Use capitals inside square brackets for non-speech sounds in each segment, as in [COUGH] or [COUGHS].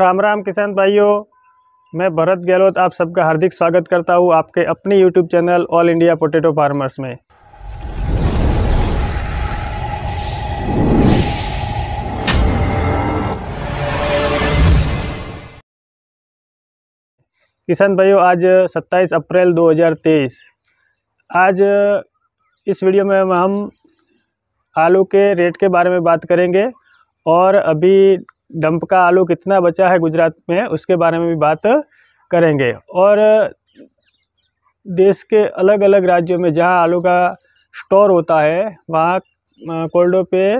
राम राम किसान भाइयों मैं भरत गहलोत आप सबका हार्दिक स्वागत करता हूँ आपके अपने YouTube channel all India potato farmers में किसान भाइयों आज 27 अप्रैल 2023 आज इस वीडियो में हम आलू के रेट के बारे में बात करेंगे और अभी डंप का आलू कितना बचा है गुजरात में उसके बारे में भी बात करेंगे और देश के अलग अलग राज्यों में जहाँ आलू का स्टोर होता है वहाँ कोल्डो पे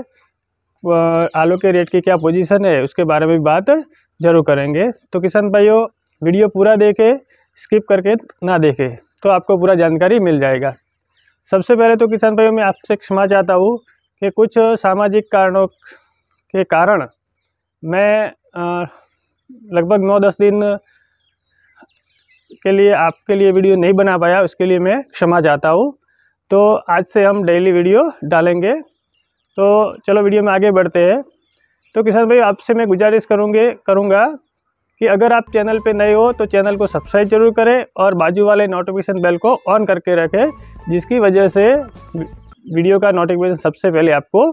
आलू के रेट की क्या पोजीशन है उसके बारे में भी बात ज़रूर करेंगे तो किसान भाइयों वीडियो पूरा देखे स्किप करके ना देखे तो आपको पूरा जानकारी मिल जाएगा सबसे पहले तो किसान भाइयों मैं आपसे क्षमा चाहता हूँ कि कुछ सामाजिक कारणों के कारण मैं लगभग नौ दस दिन के लिए आपके लिए वीडियो नहीं बना पाया उसके लिए मैं क्षमा चाहता हूँ तो आज से हम डेली वीडियो डालेंगे तो चलो वीडियो में आगे बढ़ते हैं तो किसान भाई आपसे मैं गुजारिश करूँगे करूँगा कि अगर आप चैनल पे नए हो तो चैनल को सब्सक्राइब जरूर करें और बाजू वाले नोटिफिकेशन बेल को ऑन करके रखें जिसकी वजह से वीडियो का नोटिफिकेशन सबसे पहले आपको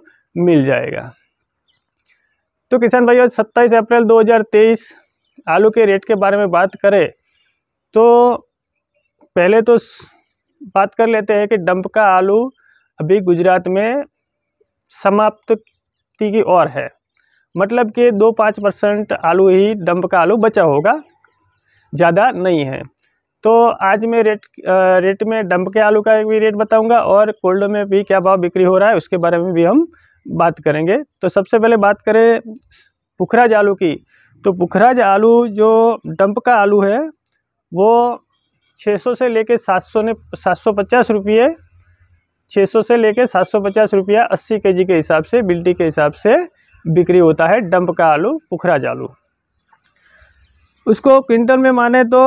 मिल जाएगा तो किसान भाइयों सत्ताईस अप्रैल 2023 आलू के रेट के बारे में बात करें तो पहले तो बात कर लेते हैं कि डंप का आलू अभी गुजरात में समाप्ति की ओर है मतलब कि दो पाँच परसेंट आलू ही डंप का आलू बचा होगा ज़्यादा नहीं है तो आज मैं रेट रेट में डंप के आलू का भी रेट बताऊंगा और कोल्ड में भी क्या भाव बिक्री हो रहा है उसके बारे में भी हम बात करेंगे तो सबसे पहले बात करें पुखराज आलू की तो पुखराज आलू जो डंप का आलू है वो 600 से लेके 700 ने 750 रुपये 600 से लेके 750 रुपया 80 केजी के हिसाब से बिल्टी के हिसाब से बिक्री होता है डंप का आलू पुखराज आलू उसको क्विंटल में माने तो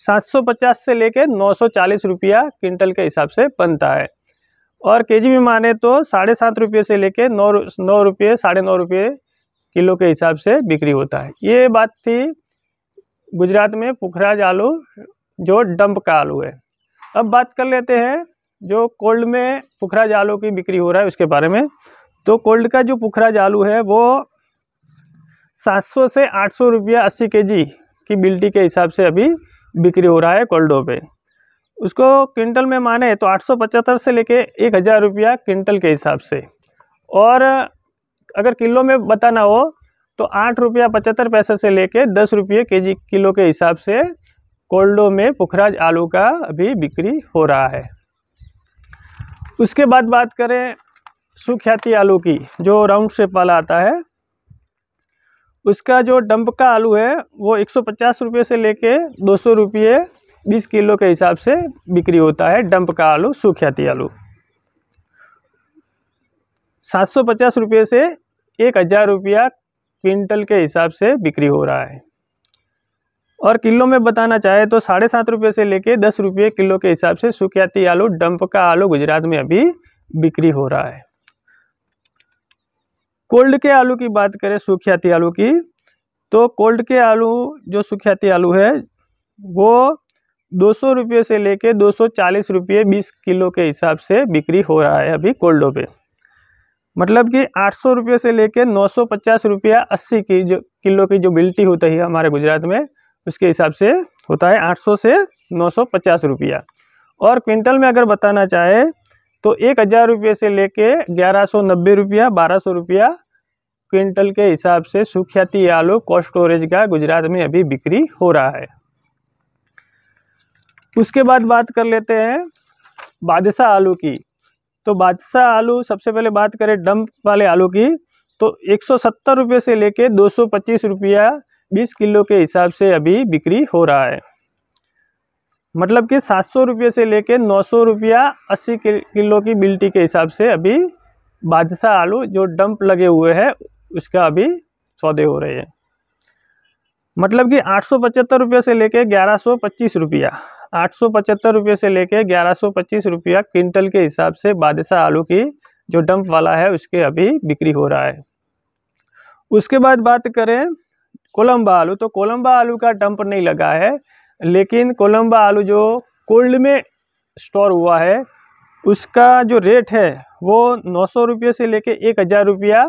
750 से लेके 940 रुपया क्विंटल के हिसाब से बनता है और के जी में माने तो साढ़े सात रुपये से लेके नौ नौ रुपये साढ़े नौ रुपये किलो के हिसाब से बिक्री होता है ये बात थी गुजरात में पुखराज आलू जो डंप का आलू है अब बात कर लेते हैं जो कोल्ड में पुखराज आलू की बिक्री हो रहा है उसके बारे में तो कोल्ड का जो पुखराज आलू है वो 700 से 800 रुपया 80 केजी की बिल्टी के हिसाब से अभी बिक्री हो रहा है कोल्डों पे उसको क्विंटल में माने तो आठ से लेके एक हज़ार रुपया क्विंटल के हिसाब से और अगर किलो में बताना हो तो आठ रुपया पचहत्तर पैसे से लेके दस रुपये के जी किलो के हिसाब से कोल्डो में पुखराज आलू का अभी बिक्री हो रहा है उसके बाद बात करें सुख्याति आलू की जो राउंड शेप वाला आता है उसका जो डंप का आलू है वो एक सौ पचास रुपये से लेके सौ रुपये बीस किलो के हिसाब से बिक्री होता है डंप का आलू सुख्याती आलू सात सौ पचास रुपये से एक हज़ार रुपया क्विंटल के हिसाब से बिक्री हो रहा है और किलो में बताना चाहे तो साढ़े सात रुपये से लेके दस रुपये किलो के हिसाब से सुख्याती आलू डंप का आलू गुजरात में अभी बिक्री हो रहा है कोल्ड के आलू की बात करें सुख्याती आलू की तो कोल्ड के आलू जो सुख्याती आलू है वो दो सौ रुपये से लेके दो सौ चालीस रुपये बीस किलो के हिसाब से बिक्री हो रहा है अभी कोल्डो पे मतलब कि आठ सौ रुपये से लेके नौ सौ पचास रुपया अस्सी की जो किलो की जो बिल्टी होती है हमारे गुजरात में उसके हिसाब से होता है आठ सौ से नौ सौ पचास रुपया और क्विंटल में अगर बताना चाहे तो एक हज़ार रुपये से लेके ग्यारह सौ नब्बे रुपया बारह सौ रुपया क्विंटल के हिसाब से सुख्याती आलू कोल्ड स्टोरेज का गुजरात में अभी बिक्री हो रहा है उसके बाद बात कर लेते हैं बादशाह आलू की तो बादशाह आलू सबसे पहले बात करें डंप वाले आलू की तो एक सौ से लेके दो सौ रुपया बीस किलो के हिसाब से अभी बिक्री हो रहा है मतलब कि सात सौ रुपये से लेके नौ सौ रुपया अस्सी किलो की बिल्टी के हिसाब से अभी बादशाह आलू जो डंप लगे हुए हैं उसका अभी सौदे हो रहे हैं मतलब कि आठ सौ पचहत्तर रुपये से लेके ग्यारह सौ पच्चीस रुपया आठ सौ पचहत्तर रुपये से लेके ग्यारह सौ पच्चीस रुपया क्विंटल के हिसाब से बादशाह आलू की जो डंप वाला है उसके अभी बिक्री हो रहा है उसके बाद बात करें कोलम्बा आलू तो कोलम्बा आलू का डंप नहीं लगा है लेकिन कोलम्बा आलू जो कोल्ड में स्टोर हुआ है उसका जो रेट है वो नौ सौ रुपये से लेके एक हज़ार रुपया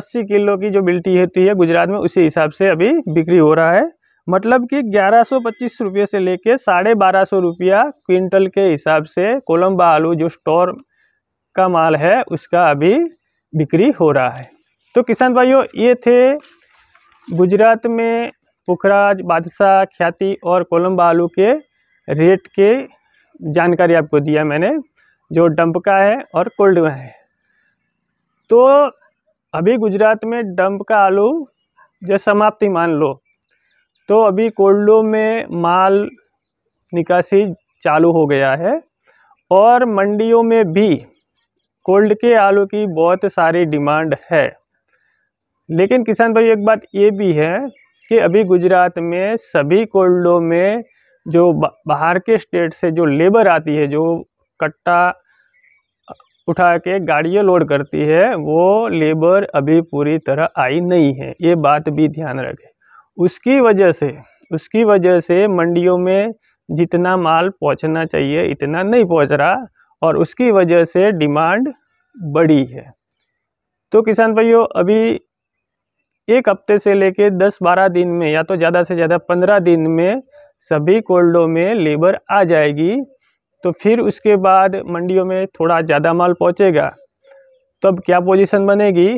अस्सी किलो की जो बिल्टी होती है गुजरात में उसी हिसाब से अभी बिक्री हो रहा है मतलब कि ग्यारह सौ पच्चीस रुपये से लेके साढ़े बारह सौ रुपया क्विंटल के हिसाब से कोलम्बा आलू जो स्टोर का माल है उसका अभी बिक्री हो रहा है तो किसान भाइयों ये थे गुजरात में पुखराज बादशाह ख्याति और कोलम्बा आलू के रेट के जानकारी आपको दिया मैंने जो डंप का है और कोल्ड में है तो अभी गुजरात में डंप का आलू जो समाप्ति मान लो तो अभी कोल्डो में माल निकासी चालू हो गया है और मंडियों में भी कोल्ड के आलू की बहुत सारी डिमांड है लेकिन किसान भाई एक बात ये भी है कि अभी गुजरात में सभी कोल्डों में जो बाहर के स्टेट से जो लेबर आती है जो कट्टा उठा के गाड़ियाँ लोड करती है वो लेबर अभी पूरी तरह आई नहीं है ये बात भी ध्यान रखें उसकी वजह से उसकी वजह से मंडियों में जितना माल पहुंचना चाहिए इतना नहीं पहुंच रहा और उसकी वजह से डिमांड बढ़ी है तो किसान भाइयों अभी एक हफ्ते से लेके 10-12 दिन में या तो ज़्यादा से ज़्यादा 15 दिन में सभी कोल्डों में लेबर आ जाएगी तो फिर उसके बाद मंडियों में थोड़ा ज़्यादा माल पहुँचेगा तब क्या पोजीशन बनेगी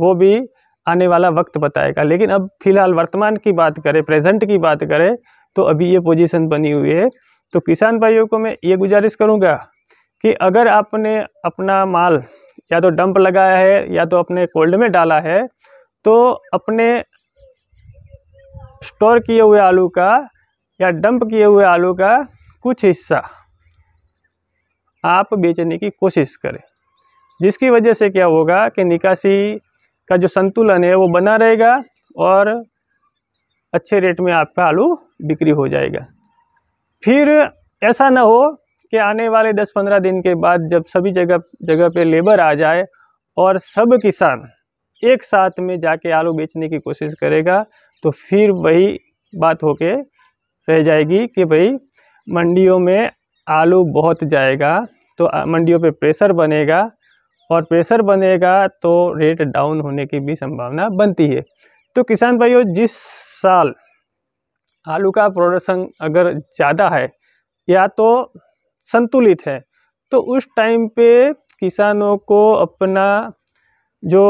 वो भी आने वाला वक्त बताएगा लेकिन अब फिलहाल वर्तमान की बात करें प्रेजेंट की बात करें तो अभी ये पोजीशन बनी हुई है तो किसान भाइयों को मैं ये गुजारिश करूँगा कि अगर आपने अपना माल या तो डंप लगाया है या तो अपने कोल्ड में डाला है तो अपने स्टोर किए हुए आलू का या डंप किए हुए आलू का कुछ हिस्सा आप बेचने की कोशिश करें जिसकी वजह से क्या होगा कि निकासी का जो संतुलन है वो बना रहेगा और अच्छे रेट में आपका आलू बिक्री हो जाएगा फिर ऐसा ना हो कि आने वाले 10-15 दिन के बाद जब सभी जगह जगह पे लेबर आ जाए और सब किसान एक साथ में जाके आलू बेचने की कोशिश करेगा तो फिर वही बात होके रह जाएगी कि भाई मंडियों में आलू बहुत जाएगा तो मंडियों पे प्रेशर बनेगा और प्रेशर बनेगा तो रेट डाउन होने की भी संभावना बनती है तो किसान भाइयों जिस साल आलू का प्रोडक्शन अगर ज़्यादा है या तो संतुलित है तो उस टाइम पे किसानों को अपना जो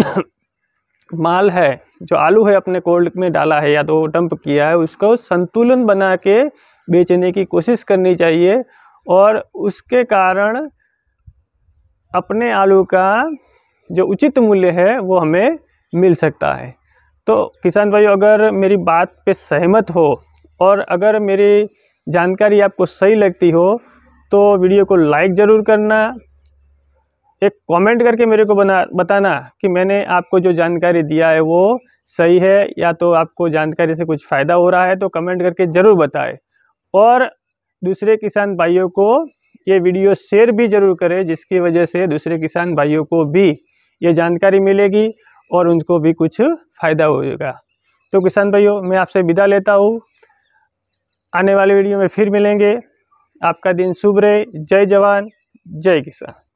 [COUGHS] माल है जो आलू है अपने कोल्ड में डाला है या तो डंप किया है उसको संतुलन बना के बेचने की कोशिश करनी चाहिए और उसके कारण अपने आलू का जो उचित मूल्य है वो हमें मिल सकता है तो किसान भाइयों अगर मेरी बात पे सहमत हो और अगर मेरी जानकारी आपको सही लगती हो तो वीडियो को लाइक ज़रूर करना एक कमेंट करके मेरे को बना बताना कि मैंने आपको जो जानकारी दिया है वो सही है या तो आपको जानकारी से कुछ फ़ायदा हो रहा है तो कमेंट करके ज़रूर बताएं और दूसरे किसान भाइयों को ये वीडियो शेयर भी जरूर करें जिसकी वजह से दूसरे किसान भाइयों को भी ये जानकारी मिलेगी और उनको भी कुछ फ़ायदा होगा तो किसान भाइयों मैं आपसे विदा लेता हूँ आने वाले वीडियो में फिर मिलेंगे आपका दिन शुभ रहे जय जवान जय किसान